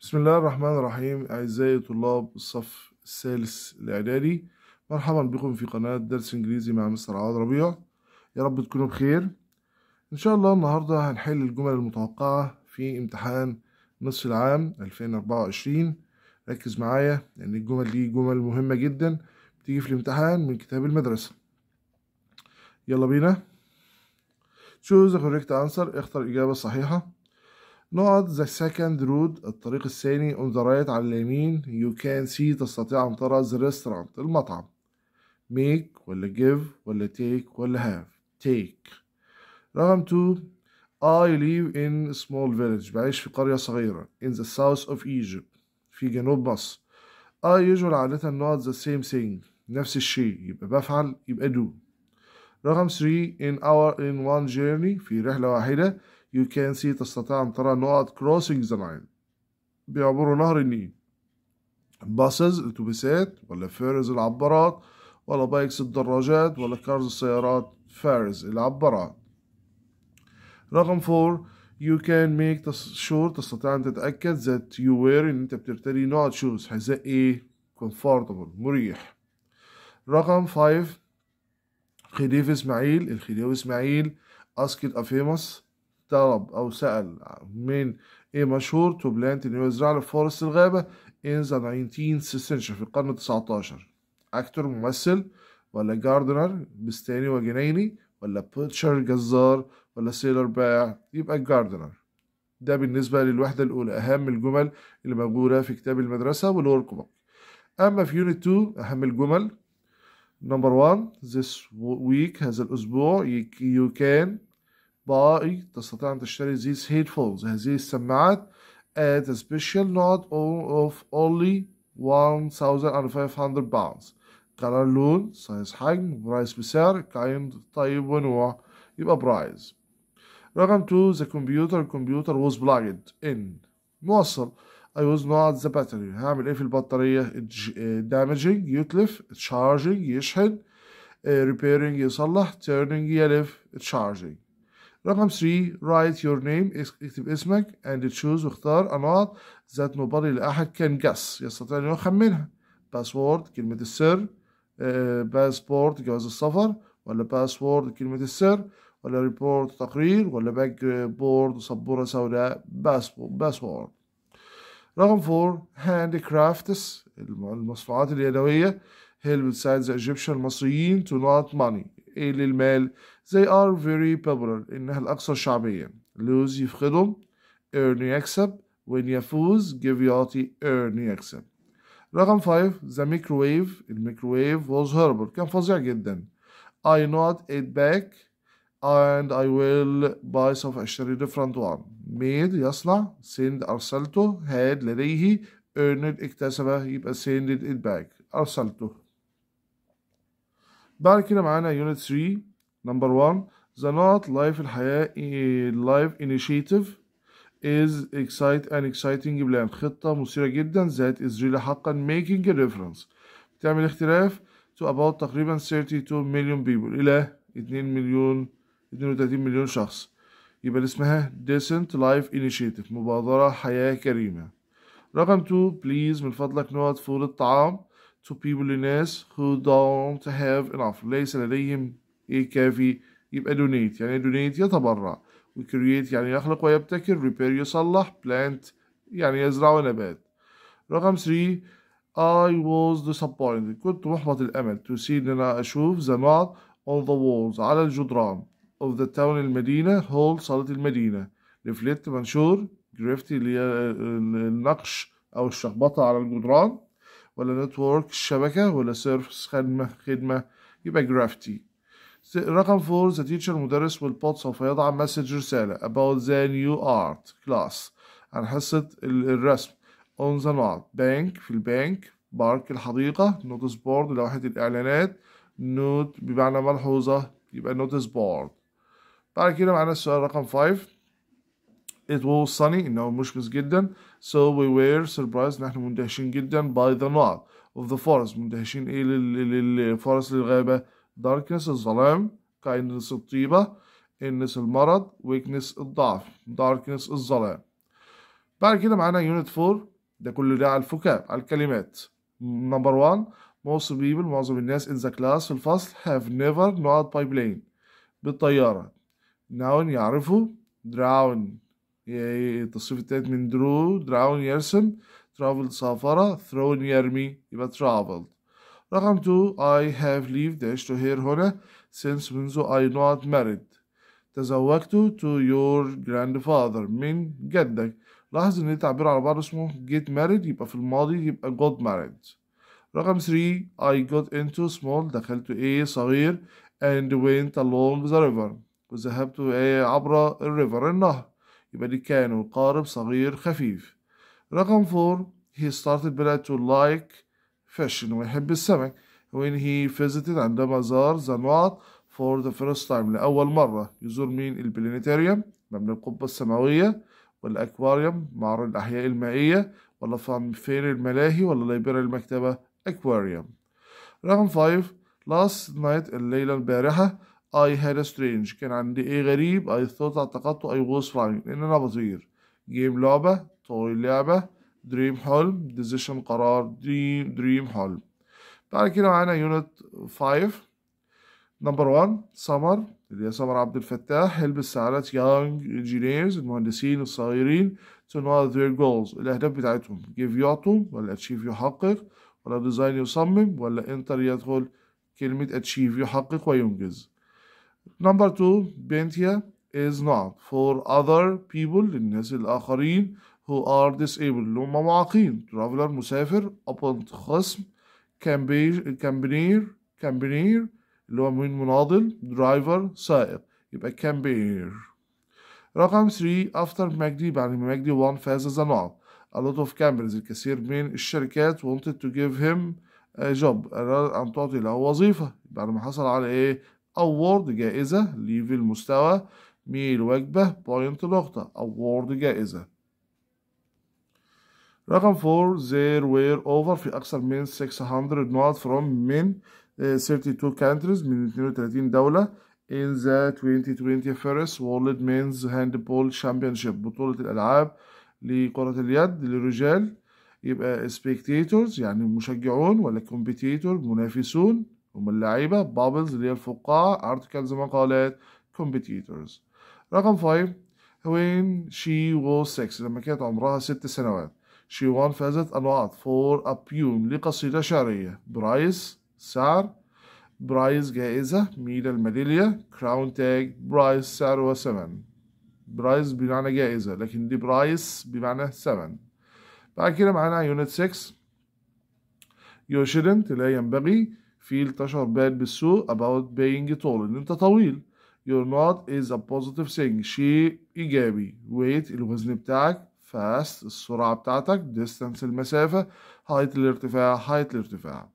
بسم الله الرحمن الرحيم أعزائي طلاب الصف الثالث الإعدادي مرحبا بكم في قناة درس إنجليزي مع مستر عوض ربيع يا رب تكونوا بخير إن شاء الله النهاردة هنحل الجمل المتوقعة في امتحان نصف العام 2024 ركز معايا لأن يعني الجمل دي جمل مهمة جدا بتيجي في الامتحان من كتاب المدرسة يلا بينا choose the correct answer اختر إجابة صحيحة نقط the second road الطريق الثاني on the right على اليمين you can see تستطيع أن ترى the restaurant المطعم make ولا give ولا take ولا have take رقم 2 I live in a small village بعيش في قرية صغيرة in the south of Egypt في جنوب مصر I usual عادة not the same thing نفس الشيء يبقى بفعل يبقى do رقم 3 in our in one journey في رحلة واحدة You can see تستطيع أن ترى نقط crossing the line بيعبروا نهر النيل buses الأتوبيسات ولا فيرز العبارات ولا بايكس الدراجات ولا كارز السيارات فيرز العبارات رقم 4 you can make sure تستطيع أن تتأكد that you wear إن أنت بترتدي نوع shoes حذاء إيه comfortable مريح رقم 5 خديوي إسماعيل الخديوي إسماعيل اسكت افيموس طلب أو سأل من مشهور تو بلانت إنه يزرع له فورست الغابة in the 19th century في القرن 19 اكتر أكتور ممثل ولا جاردنر بستاني وجنايني ولا بوتشر جزار ولا سيلر باع يبقى الجاردنر ده بالنسبة للوحدة الأولى أهم الجمل اللي موجودة في كتاب المدرسة والورك بوك أما في يونت 2 أهم الجمل نمبر 1 this week هذا الأسبوع you can باي تستطيع أن تشتري these headphones هذه السماعات at a special note of only 1500 pounds color لون size حجم برايس بسعر كايند طيب ونوع يبقى برايس رقم 2 the computer computer was plugged in موصل I was not the battery هعمل ايه في البطارية damaging يتلف charging يشحن repairing يصلح turning يلف charging رقم 3 write your name اكتب اسمك and choose واختار أنواط ذات that nobody لأحد can guess يستطيع أن يخمنها باسورد كلمة السر باسبورت آه، جواز السفر ولا باسورد كلمة السر ولا ريبورت تقرير ولا باك بورد سبورة سوداء باسورد رقم 4 handicrafts كرافتس المصنوعات اليدوية Hill would the Egyptian مصريين to not money إيه للمال they are very popular إنها الأكثر شعبية lose يفقدهم earn يكسب when يفوز give يعطي earn يكسب رقم 5 the microwave الميكروويف was horrible كان فظيع جدا I not it back and I will buy سوف أشتري different one made يصنع send أرسلته had لديه earned اكتسبه يبقى send it back أرسلته بعد كده معانا يونت 3 نمبر 1 The not life الحياة life initiative is excite and exciting plan خطة مثيرة جدا that is really حقا making a difference بتعمل اختلاف to about تقريبا 32 million people إلى 2 مليون 32 مليون شخص يبقى اسمها decent life initiative مبادرة حياة كريمة رقم 2 please من فضلك نقط فول الطعام to people للناس who don't have enough ليس لديهم ايه كافي يبقى donate يعني donate يتبرع و create يعني يخلق ويبتكر repair يصلح plant يعني يزرع ونبات رقم 3 I was disappointed كنت محبط الأمل to see إن أنا أشوف the knot on the walls على الجدران of the town المدينة whole صالة المدينة leaflet منشور جريفتي اللي هي النقش أو الشخبطة على الجدران ولا نتورك الشبكة ولا سيرفس خدمة خدمة يبقى جرافتي رقم 4 the teacher المدرس put سوف يضع مسج رسالة about the new art class عن حصة الرسم on the not bank في البنك بارك الحديقة نوتس بورد لوحة الإعلانات نوت بمعنى ملحوظة يبقى نوتس بورد بعد كده معانا السؤال رقم 5 It was sunny إنه مشمس جدا so we were surprised نحن مندهشين جدا by the night of the forest مندهشين إيه forest للغابة darkness الظلام kindness الطيبة illness المرض weakness الضعف darkness الظلام بعد كده معانا unit 4 ده كل ده على الفكاهة على الكلمات نمبر one most people معظم الناس in the class في الفصل have never not by plane بالطيارة noun يعرفوا drown يعني التصريف التالت من درو دراون يرسم ترافل سافرة ثرون يرمي يبقى ترافل رقم 2 I have lived dash to here هنا since منذ I not married تزوجت to your grandfather من جدك لاحظ ان التعبير على بعض اسمه get married يبقى في الماضي يبقى got married رقم 3 I got into small دخلت ايه صغير and went along the river وذهبت ايه عبر الريفر النهر يبقى دي كانوا قارب صغير خفيف رقم فور he started بلاد to like fish انه يحب السمك when he visited عندما زار زنوات for the first time لأول مرة يزور مين البلانيتاريوم مبنى القبة السماوية والأكواريوم معرض الأحياء المائية ولا فين الملاهي ولا ليبر المكتبة أكواريوم رقم 5 last night الليلة البارحة I had a strange كان عندي ايه غريب I thought اعتقدت I was flying لان انا بطير game لعبة toy لعبة dream حلم decision قرار dream dream حلم بعد كده معانا unit 5 number 1 summer اللي هي سمر عبد الفتاح help الساعات young engineers المهندسين الصغيرين to know their goals الأهداف بتاعتهم give يعطوا ولا achieve يحقق ولا design يصمم ولا enter يدخل كلمة achieve يحقق وينجز number two بنت is not for other people للناس الآخرين who are disabled اللي هم معاقين traveler مسافر upon خصم campaigner campaigner اللي هو من مناضل driver سائق يبقى campaigner رقم 3 after مجدي بعد ما مجدي won فاز the not a lot of companies الكثير من الشركات wanted to give him a job أرادت أن تعطي له وظيفة بعد ما حصل على إيه award جائزة level مستوى meal وجبة point نقطة award جائزة رقم 4 there were over في أكثر من 600 نقط from من 32 countries من 32 دولة in the 2020 first World Men's Handball Championship بطولة الألعاب لكرة اليد للرجال يبقى spectators يعني مشجعون ولا competitor منافسون هم اللعيبة بابلز اللي هي الفقاعة ارتكلز زي ما قالت رقم 5 وين شي وو 6 لما كانت عمرها ست سنوات شي وان فازت انواع فور ابيوم لقصيدة شعرية برايس سعر برايس جائزة ميلا الميدالية كراون تاج برايس سعر وثمن برايس بمعنى جائزة لكن دي برايس بمعنى ثمن بعد كده معانا يونت 6 يو شيدنت لا ينبغي feel تشعر بان بالسوء about being tall ان انت طويل you're not is a positive thing شيء ايجابي weight الوزن بتاعك fast السرعة بتاعتك distance المسافة height الارتفاع height الارتفاع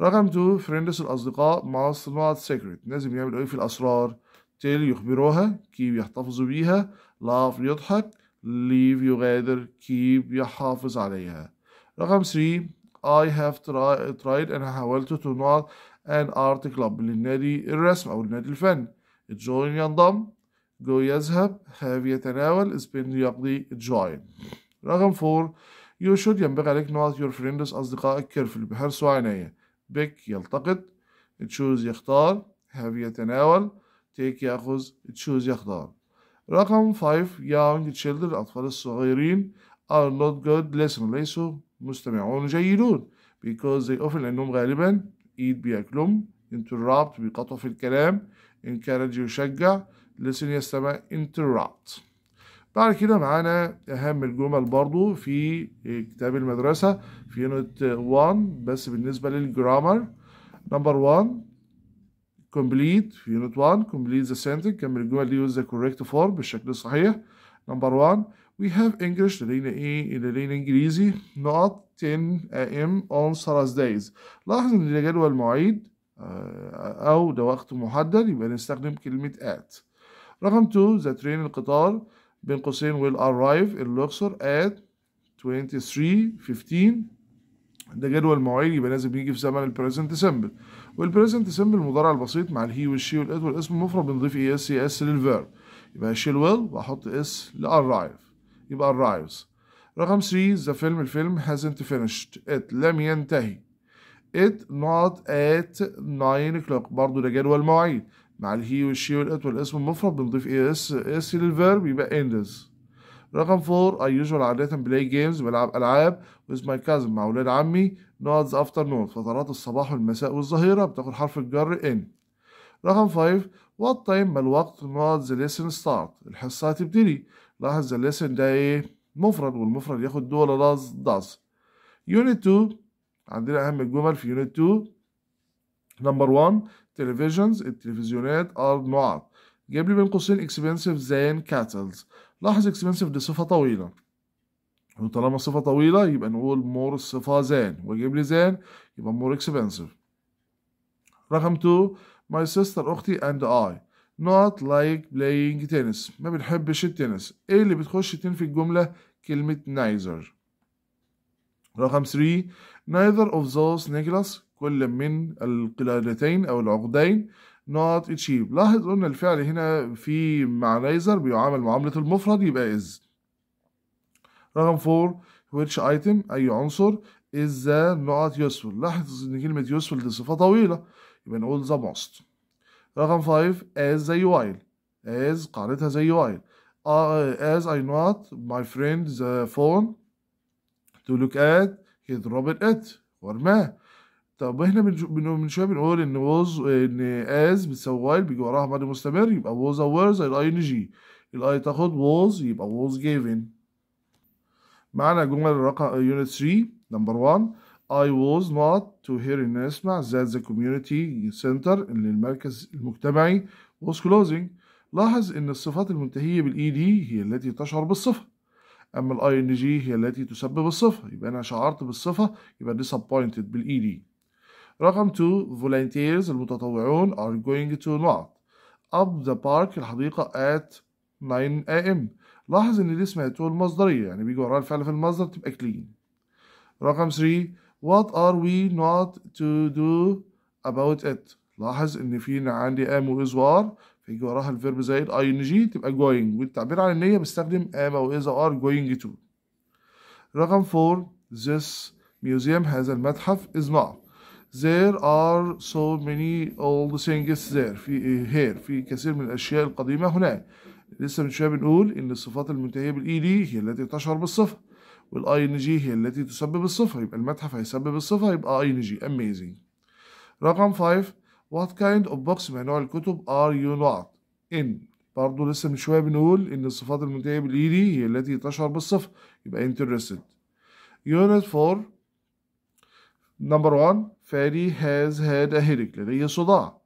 رقم 2 friends الأصدقاء must not secret لازم يعملوا إيه في الأسرار tell يخبروها keep يحتفظوا بيها laugh يضحك leave يغادر keep يحافظ عليها رقم 3 I have tried, tried أنا حاولت to not an art club للنادي الرسم أو النادي الفن join ينضم go يذهب have يتناول spend يقضي join رقم 4 you should ينبغي عليك not your friends أصدقائك carefully بحرص وعناية pick يلتقط choose يختار have يتناول take يأخذ choose يختار رقم 5 young children الأطفال الصغيرين are not good listeners ليسوا مستمعون جيدون because they often لأنهم غالبا eat بياكلهم interrupt بيقطعوا في الكلام encourage يشجع listen يستمع interrupt بعد كده معانا أهم الجمل برضو في كتاب المدرسة في unit 1 بس بالنسبة للجرامر number 1 complete في unit 1 complete the sentence كمل الجمل دي with the correct form بالشكل الصحيح number 1 We have English لدينا إيه؟ لدينا إنجليزي not 10 a.m. on Thursdays لاحظ إن ده جدول معيد آه، أو ده وقت محدد يبقى نستخدم كلمة at رقم 2 the train القطار بين قوسين will arrive Luxor at 23:15 ده جدول مواعيد يبقى لازم يجي في زمن البريزنت سمبل والبريزنت سمبل المضارع البسيط مع الهي والشي والات والاسم المفرد بنضيف اي اس اي اس للفيرب يبقى شيل ويل واحط اس لارايف يبقى arrives رقم 3 the film الفيلم hasn't finished it لم ينتهي it not at 9 o'clock برضه ده جدول مواعيد مع الهي والشي والات والاسم المفرد بنضيف اس اس للفيرب يبقى ends رقم 4 I usually عادة بلاي جيمز بلعب ألعاب with my cousin مع ولاد عمي nods the afternoon فترات الصباح والمساء والظهيرة بتاخد حرف الجر in رقم 5 what time ما الوقت nods lesson start الحصة هتبتدي لاحظ the ده ايه مفرد والمفرد ياخد دول لاز داز يونت 2 عندنا اهم الجمل في يونت 2 نمبر 1 تلفزيونز التلفزيونات ار نوعات جيب لي بين قوسين expensive زين كاتلز لاحظ expensive دي صفة طويلة وطالما صفة طويلة يبقى نقول more الصفة than واجيب لي زين يبقى more expensive رقم 2 my sister أختي and I not like playing tennis ما بنحبش التنس ايه اللي بتخش تنفي الجملة كلمة neither رقم 3 neither of those necklaces كل من القلادتين أو العقدين not cheap لاحظ قلنا الفعل هنا في مع neither بيعامل معاملة المفرد يبقى is رقم 4 which item أي عنصر is not useful لاحظ إن كلمة useful دي صفة طويلة يبقى نقول the most رقم 5 as زي while as قاعدتها زي while uh, as I not my friend the phone to look at it or ورماه طب احنا من شويه بنقول ان was ان as بتساوي وايل بيجي وراها ماضي مستمر يبقى a اور زي الاي ان جي الاي تاخد was يبقى was given معنى جمل رقم يونت 3 نمبر 1 I was not to hear إن أسمع that the community center إن المركز المجتمعي was closing لاحظ إن الصفات المنتهية بالإي دي هي التي تشعر بالصفة أما الأي إن جي هي التي تسبب الصفة يبقى أنا شعرت بالصفة يبقى disappointed بالإي دي رقم 2 volunteers المتطوعون are going to not up the park الحديقة at 9 am لاحظ إن دي اسمها تول مصدرية يعني بيجي وراها الفعل في المصدر تبقى clean رقم 3 what are we not to do about it لاحظ ان في عندي am و is و are فيجي وراها الفيرب زائد ing تبقى going والتعبير عن النية بستخدم am أو is أو are going to رقم 4 this museum هذا المتحف is not there are so many old things there في here في كثير من الأشياء القديمة هناك لسه من شوية بنقول إن الصفات المنتهية بالإيدي e هي التي تشعر بالصفة والاي ان جي هي التي تسبب الصفر يبقى المتحف هيسبب الصفر يبقى اي ان جي اميزنج رقم 5 وات كايند اوف بوكس من نوع الكتب ار يو نوت ان برضه لسه من شويه بنقول ان الصفات المنتهيه بالايدي e هي التي تشعر بالصفر يبقى انترستد يونت 4 نمبر 1 فادي هاز هاد ا headache لديه صداع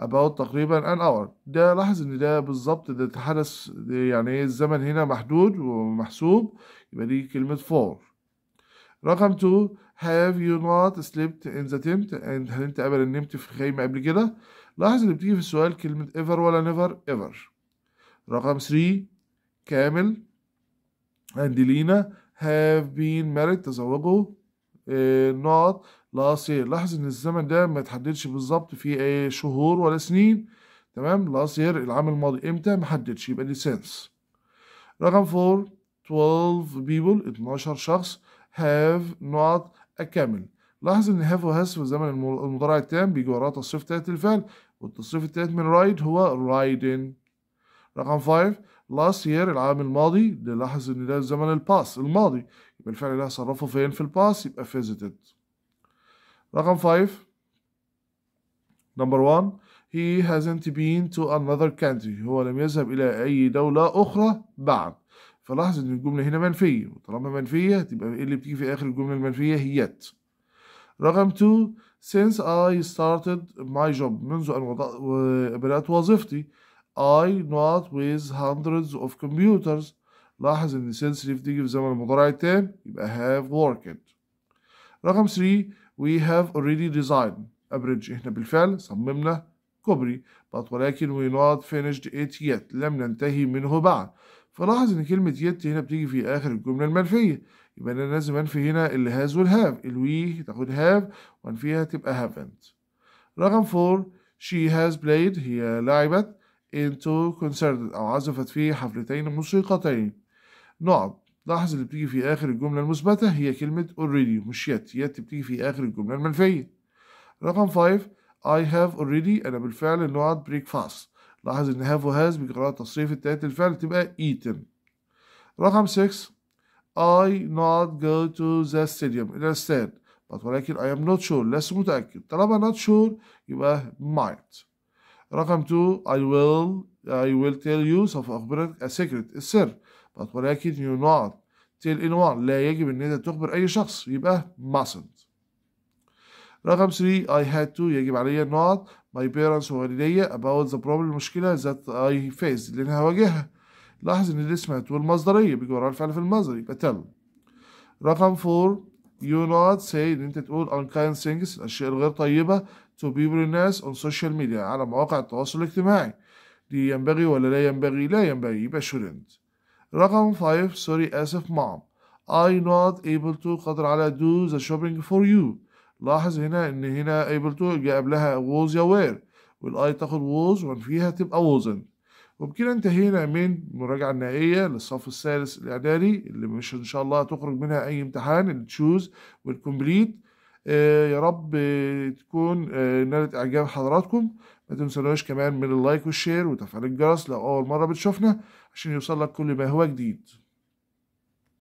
about تقريبا an hour ده لاحظ ان ده بالظبط ده تحدث يعني ايه الزمن هنا محدود ومحسوب يبقى دي كلمة for رقم 2 have you not slept in the tent and هل انت ابدا نمت في خيمة قبل كده لاحظ ان بتيجي في السؤال كلمة ever ولا never ever رقم 3 كامل اندلينا have been married تزوجوا uh, not لقصير لاحظ ان الزمن ده ما تحددش بالظبط في ايه شهور ولا سنين تمام لقصير العام الماضي امتى ما حددش يبقى دي سنس رقم 4 12 people 12 شخص have not a لاحظ ان have و has في الزمن المضارع التام بيجي وراه تصريف تالت الفعل والتصريف التالت من ride هو رايدن رقم 5 last year العام الماضي ده لاحظ ان ده الزمن الباس الماضي يبقى الفعل ده صرفه فين في الباس يبقى visited رقم 5 نمبر 1 he hasn't been to another country هو لم يذهب إلى أي دولة أخرى بعد فلاحظ إن الجملة هنا منفية وطالما منفية تبقى إيه اللي بتيجي في آخر الجملة المنفية هيت رقم 2 since I started my job منذ أن بدأت وظيفتي I not with hundreds of computers لاحظ إن since اللي بتيجي في زمن المضارع التام يبقى have worked رقم 3 we have already designed a bridge احنا بالفعل صممنا كوبري but ولكن we not finished it yet لم ننتهي منه بعد فلاحظ ان كلمة يت هنا بتيجي في اخر الجملة المنفية يبقى انا لازم انفي هنا اللي will have الوي تاخد have وانفيها تبقى haven't رقم 4 she has played هي لعبت into concert او عزفت في حفلتين موسيقتين نقط لاحظ اللي بتيجي في آخر الجملة المثبتة هي كلمة already مش yet yet بتيجي في آخر الجملة المنفية رقم 5 I have already أنا بالفعل نقعد breakfast لاحظ إن have و has بيجي تصريف التالت الفعل تبقى eaten رقم 6 I not go to the stadium إلى استاد but ولكن I am not sure لست متأكد طالما not sure يبقى might رقم 2 I will I will tell you سوف أخبرك a secret السر ولكن you not tell anyone لا يجب ان انت تخبر اي شخص يبقى mustn't رقم 3 I had to يجب عليا not my parents ووالديا about the problem المشكلة that I faced اللي انا هواجهها لاحظ ان الاسم اسمها المصدرية بيجي وراها الفعل في المصدر يبقى tell رقم 4 you not say ان انت تقول unkind things الاشياء الغير طيبة to people الناس on social media على مواقع التواصل الاجتماعي دي ينبغي ولا لا ينبغي لا ينبغي يبقى shouldn't رقم 5 سوري آسف مام I not able to قدر على do the shopping for you لاحظ هنا ان هنا able to جاء قبلها was يا were والاي تاخد was وان فيها تبقى wasn't وبكده انتهينا من المراجعة النهائية للصف الثالث الإعدادي اللي مش إن شاء الله هتخرج منها أي امتحان التشوز والكومبليت آه يا رب تكون آه نالت إعجاب حضراتكم ما تنسوناش كمان من اللايك والشير وتفعيل الجرس لو أول مرة بتشوفنا عشان يوصل لك كل ما هو جديد